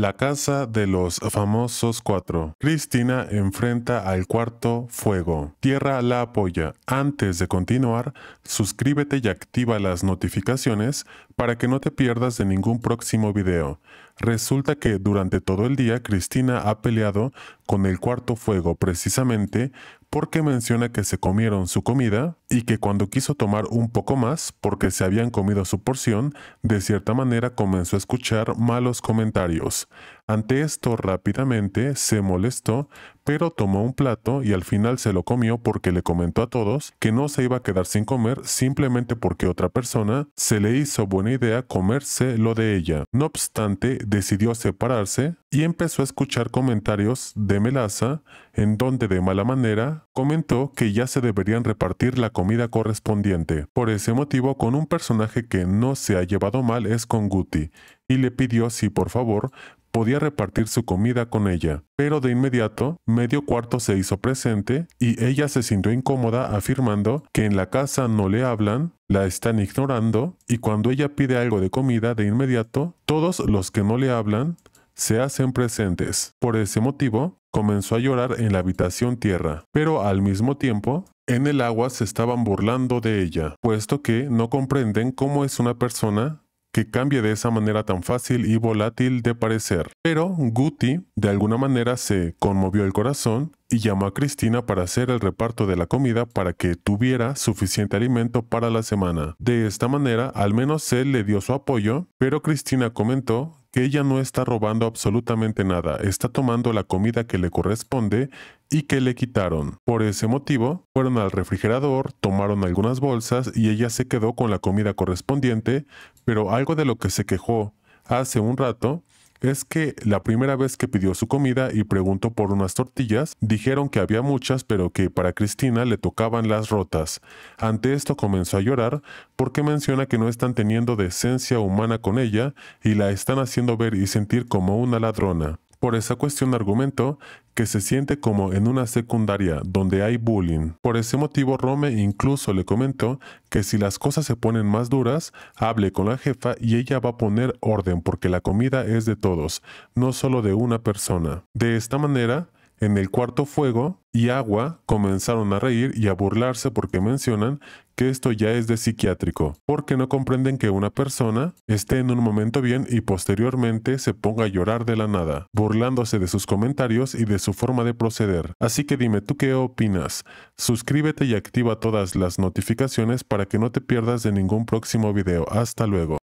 La casa de los famosos cuatro. Cristina enfrenta al cuarto fuego. Tierra la apoya. Antes de continuar, suscríbete y activa las notificaciones para que no te pierdas de ningún próximo video. Resulta que durante todo el día Cristina ha peleado con el cuarto fuego precisamente porque menciona que se comieron su comida y que cuando quiso tomar un poco más, porque se habían comido su porción, de cierta manera comenzó a escuchar malos comentarios, ante esto rápidamente se molestó, pero tomó un plato y al final se lo comió porque le comentó a todos que no se iba a quedar sin comer simplemente porque otra persona se le hizo buena idea comerse lo de ella. No obstante, decidió separarse y empezó a escuchar comentarios de Melaza en donde de mala manera comentó que ya se deberían repartir la comida correspondiente. Por ese motivo, con un personaje que no se ha llevado mal es con Guti, y le pidió si por favor podía repartir su comida con ella. Pero de inmediato, medio cuarto se hizo presente y ella se sintió incómoda afirmando que en la casa no le hablan, la están ignorando y cuando ella pide algo de comida de inmediato, todos los que no le hablan se hacen presentes. Por ese motivo, comenzó a llorar en la habitación tierra, pero al mismo tiempo, en el agua se estaban burlando de ella, puesto que no comprenden cómo es una persona que cambie de esa manera tan fácil y volátil de parecer. Pero Guti de alguna manera se conmovió el corazón y llamó a Cristina para hacer el reparto de la comida para que tuviera suficiente alimento para la semana. De esta manera, al menos él le dio su apoyo, pero Cristina comentó ella no está robando absolutamente nada, está tomando la comida que le corresponde y que le quitaron. Por ese motivo, fueron al refrigerador, tomaron algunas bolsas y ella se quedó con la comida correspondiente, pero algo de lo que se quejó hace un rato es que la primera vez que pidió su comida y preguntó por unas tortillas, dijeron que había muchas pero que para Cristina le tocaban las rotas. Ante esto comenzó a llorar porque menciona que no están teniendo decencia humana con ella y la están haciendo ver y sentir como una ladrona. Por esa cuestión argumento, que se siente como en una secundaria donde hay bullying. Por ese motivo Rome incluso le comentó que si las cosas se ponen más duras, hable con la jefa y ella va a poner orden porque la comida es de todos, no solo de una persona. De esta manera, en el cuarto fuego y agua comenzaron a reír y a burlarse porque mencionan que esto ya es de psiquiátrico, porque no comprenden que una persona esté en un momento bien y posteriormente se ponga a llorar de la nada, burlándose de sus comentarios y de su forma de proceder. Así que dime tú qué opinas. Suscríbete y activa todas las notificaciones para que no te pierdas de ningún próximo video. Hasta luego.